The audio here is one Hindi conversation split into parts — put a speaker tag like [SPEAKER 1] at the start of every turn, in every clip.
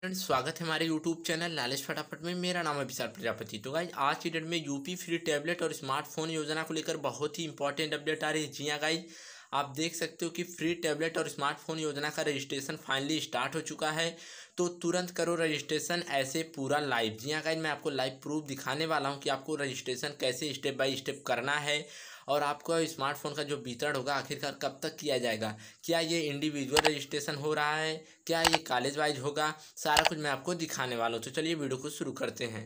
[SPEAKER 1] फ्रेंड्स स्वागत है हमारे यूट्यूब चैनल लालेश फटाफट में मेरा नाम है विशाल प्रजापति तो गाइज आज की डेट में यूपी फ्री टैबलेट और स्मार्टफोन योजना को लेकर बहुत ही इंपॉर्टेंट अपडेट आ रही है जी हाँ गाइज आप देख सकते हो कि फ्री टैबलेट और स्मार्टफोन योजना का रजिस्ट्रेशन फाइनली स्टार्ट हो चुका है तो तुरंत करो रजिस्ट्रेशन ऐसे पूरा लाइव जी हाँ गाइज मैं आपको लाइव प्रूफ दिखाने वाला हूँ कि आपको रजिस्ट्रेशन कैसे स्टेप बाई स्टेप करना है और आपका स्मार्टफोन का जो वितरण होगा आखिरकार कब तक किया जाएगा क्या ये इंडिविजुअल रजिस्ट्रेशन हो रहा है क्या ये कॉलेज वाइज होगा सारा कुछ मैं आपको दिखाने वाला हूँ तो चलिए वीडियो को शुरू करते हैं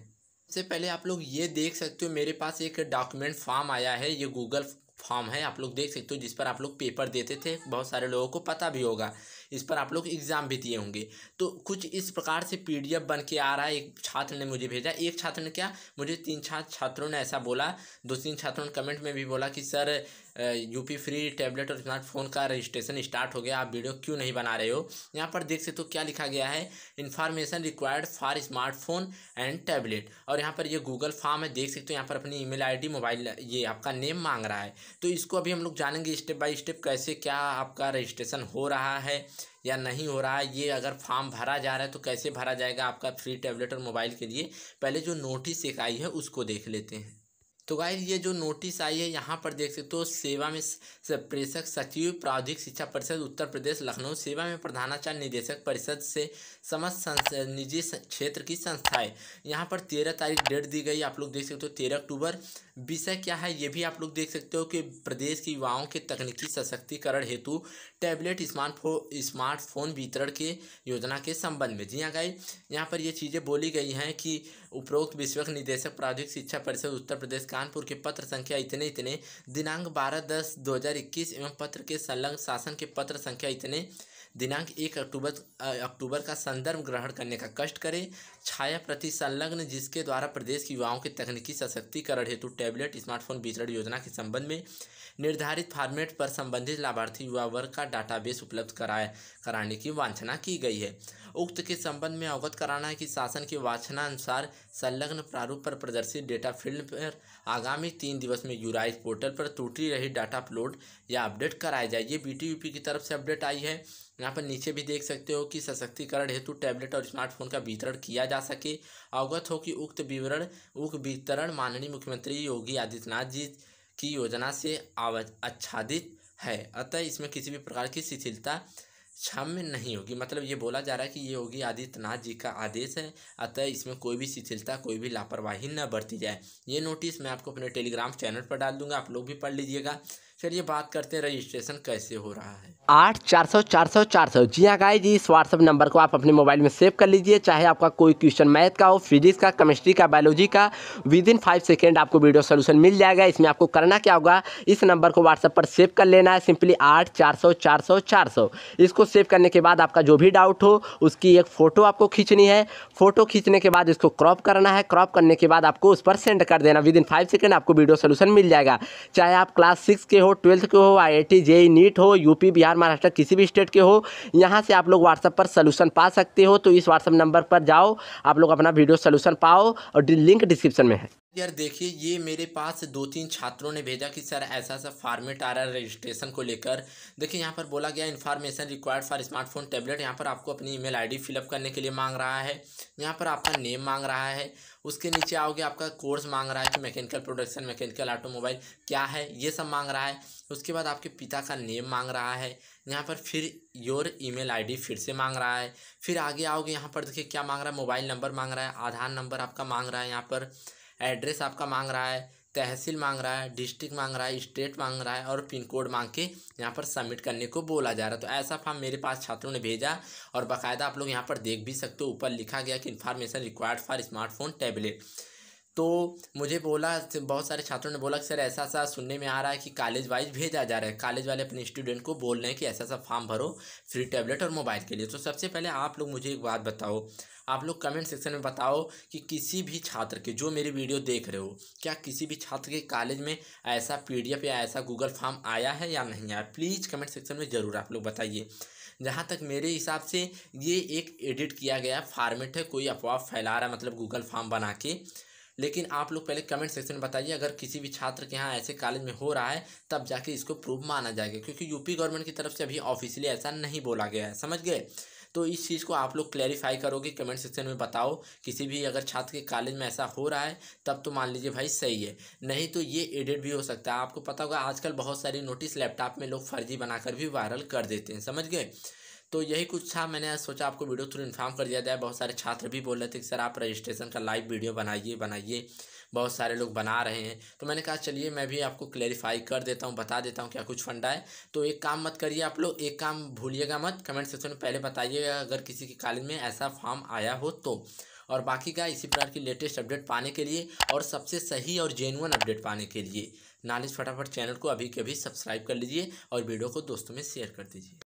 [SPEAKER 1] सबसे पहले आप लोग ये देख सकते हो मेरे पास एक डॉक्यूमेंट फॉर्म आया है ये गूगल फॉर्म है आप लोग देख सकते हो जिस पर आप लोग पेपर देते थे बहुत सारे लोगों को पता भी होगा इस पर आप लोग एग्ज़ाम भी दिए होंगे तो कुछ इस प्रकार से पी बन के आ रहा है एक छात्र ने मुझे भेजा एक छात्र ने क्या मुझे तीन छात्र छात्रों ने ऐसा बोला दो तीन छात्रों ने कमेंट में भी बोला कि सर यूपी फ्री टैबलेट और स्मार्टफोन का रजिस्ट्रेशन स्टार्ट हो गया आप वीडियो क्यों नहीं बना रहे हो यहाँ पर देख सकते हो क्या लिखा गया है information required for smartphone and tablet और यहाँ पर ये गूगल फॉर्म है देख सकते हो यहाँ पर अपनी आई डी मोबाइल ये आपका नेम मांग रहा है तो इसको अभी हम लोग जानेंगे स्टेप बाई स्टेप कैसे क्या आपका रजिस्ट्रेशन हो रहा है या नहीं हो रहा है ये अगर फॉर्म भरा जा रहा है तो कैसे भरा जाएगा आपका फ्री टैबलेट और मोबाइल के लिए पहले जो नोटिस एक आई है उसको देख लेते हैं तो गाय ये जो नोटिस आई है यहाँ पर देख सकते हो तो सेवा में प्रेषक सचिव प्राधिक शिक्षा परिषद उत्तर प्रदेश लखनऊ सेवा में प्रधानाचार्य निदेशक परिषद से समस्त निजी क्षेत्र की संस्थाएं यहाँ पर तेरह तारीख डेट दी गई आप लोग देख सकते हो तेरह अक्टूबर विषय क्या है ये भी आप लोग देख सकते हो कि प्रदेश के युवाओं के तकनीकी सशक्तिकरण हेतु टैबलेट स्मार्टफोन स्मार्टफोन वितरण के योजना के संबंध में जी हाँ गाई यहाँ पर ये चीज़ें बोली गई हैं कि उपरोक्त विश्वक निदेशक प्राधिक शिक्षा परिषद उत्तर प्रदेश का कानपुर के पत्र संख्या इतने इतने दिनांक बारह दस दो हज़ार इक्कीस एवं पत्र के संलग्न शासन के पत्र संख्या इतने दिनांक एक अक्टूबर अक्टूबर का संदर्भ ग्रहण करने का कष्ट करें छाया प्रति संलग्न जिसके द्वारा प्रदेश के युवाओं के तकनीकी सशक्तिकरण हेतु टैबलेट स्मार्टफोन वितरण योजना के संबंध में निर्धारित फॉर्मेट पर संबंधित लाभार्थी युवा वर्ग का डाटाबेस उपलब्ध कराए कराने की वांछना की गई है उक्त के संबंध में अवगत कराना है कि शासन की वांछना अनुसार संलग्न प्रारूप पर प्रदर्शित डेटा फील्ड पर आगामी तीन दिवस में यूराइज पोर्टल पर टूटी रही डाटा अपलोड या अपडेट कराया जाए ये बी की तरफ से अपडेट आई है यहाँ पर नीचे भी देख सकते हो कि सशक्तिकरण हेतु टैबलेट और स्मार्टफोन का वितरण किया जा सके अवगत हो कि उक्त विवरण उक्त वितरण माननीय मुख्यमंत्री योगी आदित्यनाथ जी की योजना से आच्छादित है अतः इसमें किसी भी प्रकार की शिथिलता क्षम्य नहीं होगी मतलब ये बोला जा रहा है कि ये योगी आदित्यनाथ जी का आदेश है अतः इसमें कोई भी शिथिलता कोई भी लापरवाही न बरती जाए ये नोटिस मैं आपको अपने टेलीग्राम चैनल पर डाल दूंगा आप लोग भी पढ़ लीजिएगा चलिए बात करते हैं रजिस्ट्रेशन कैसे हो रहा है आठ चार सौ चार सौ चार सौ जी हाँ जी इस व्हाट्सअप नंबर को आप अपने मोबाइल में सेव कर लीजिए चाहे आपका कोई क्वेश्चन मैथ का हो फिजिक्स का केमिस्ट्री का बायोलॉजी का विद इन फाइव सेकेंड आपको वीडियो सोल्यूशन मिल जाएगा इसमें आपको करना क्या होगा इस नंबर को व्हाट्सअप पर सेव कर लेना है सिंपली आठ चार सौ चार सौ चार सौ इसको सेव करने के बाद आपका जो भी डाउट हो उसकी एक फ़ोटो आपको खींचनी है फ़ोटो खींचने के बाद इसको क्रॉप करना है क्रॉप करने के बाद आपको उस पर सेंड कर देना विद इन फाइव सेकेंड आपको वीडियो सोल्यूशन मिल जाएगा चाहे आप क्लास सिक्स के हो ट्वेल्थ के हो I I T JEE NEET हो यूपी बिहार महाराष्ट्र किसी भी स्टेट के हो यहाँ से आप लोग व्हाट्सअप पर सोल्यूशन पा सकते हो तो इस व्हाट्सअप नंबर पर जाओ आप लोग अपना वीडियो सोल्यूशन पाओ और लिंक डिस्क्रिप्शन में है यार देखिए ये मेरे पास दो तीन छात्रों ने भेजा कि सर ऐसा ऐसा फार्मेट आ रहा है रजिस्ट्रेशन को लेकर देखिए यहाँ पर बोला गया information required for smartphone tablet यहाँ पर आपको अपनी ईमेल आईडी फिलअप करने के लिए मांग रहा है यहाँ पर आपका नेम मांग रहा है उसके नीचे आओगे आपका कोर्स मांग रहा है कि मैकेनिकल प्रोडक्शन मैकेनिकल ऑटोमोबाइल क्या है ये सब मांग रहा है उसके बाद आपके पिता का नेम मांग रहा है यहाँ पर फिर योर ईमेल आईडी फिर से मांग रहा है फिर आगे आओगे यहाँ पर देखिए क्या मांग रहा है मोबाइल नंबर मांग रहा है आधार नंबर आपका मांग रहा है यहाँ पर एड्रेस आपका मांग रहा है तहसील मांग रहा है डिस्ट्रिक्ट मांग रहा है स्टेट मांग रहा है और पिन कोड मांग के यहाँ पर सबमिट करने को बोला जा रहा है तो ऐसा फॉर्म मेरे पास छात्रों ने भेजा और बाकायदा आप लोग यहाँ पर देख भी सकते हो ऊपर लिखा गया कि information required for smartphone tablet तो मुझे बोला बहुत सारे छात्रों ने बोला कि सर ऐसा सा सुनने में आ रहा है कि कॉलेज वाइज भेजा जा रहा है कॉलेज वाले अपने स्टूडेंट को बोल रहे हैं कि ऐसा ऐसा फॉर्म भरो फ्री टैबलेट और मोबाइल के लिए तो सबसे पहले आप लोग मुझे एक बात बताओ आप लोग कमेंट सेक्शन में बताओ कि किसी भी छात्र के जो मेरी वीडियो देख रहे हो क्या किसी भी छात्र के कॉलेज में ऐसा पी या ऐसा गूगल फॉर्म आया है या नहीं आया प्लीज़ कमेंट सेक्शन में ज़रूर आप लोग बताइए जहाँ तक मेरे हिसाब से ये एक एडिट किया गया फार्मेट है कोई अफवाह फैला रहा मतलब गूगल फॉर्म बना के लेकिन आप लोग पहले कमेंट सेक्शन में बताइए अगर किसी भी छात्र के यहाँ ऐसे कॉलेज में हो रहा है तब जाके इसको प्रूफ माना जाएगा क्योंकि यूपी गवर्नमेंट की तरफ से अभी ऑफिशियली ऐसा नहीं बोला गया है समझ गए तो इस चीज़ को आप लोग क्लैरिफाई करोगे कमेंट सेक्शन में बताओ किसी भी अगर छात्र के कॉलेज में ऐसा हो रहा है तब तो मान लीजिए भाई सही है नहीं तो ये एडिट भी हो सकता है आपको पता होगा आजकल बहुत सारी नोटिस लैपटॉप में लोग फर्जी बनाकर भी वायरल कर देते हैं समझ गए तो यही कुछ था मैंने सोचा आपको वीडियो थ्रू इन्फॉर्म कर दिया जाए बहुत सारे छात्र भी बोल रहे थे कि सर आप रजिस्ट्रेशन का लाइव वीडियो बनाइए बनाइए बहुत सारे लोग बना रहे हैं तो मैंने कहा चलिए मैं भी आपको क्लेरिफाई कर देता हूँ बता देता हूँ क्या कुछ फंडा है तो एक काम मत करिए आप लोग एक काम भूलिएगा मत कमेंट सेक्शन में पहले बताइएगा अगर किसी के कॉलेज में ऐसा फॉर्म आया हो तो और बाकी का इसी प्रकार की लेटेस्ट अपडेट पाने के लिए और सबसे सही और जेनुअन अपडेट पाने के लिए नॉलेज फटाफट चैनल को अभी के अभी सब्सक्राइब कर लीजिए और वीडियो को दोस्तों में शेयर कर दीजिए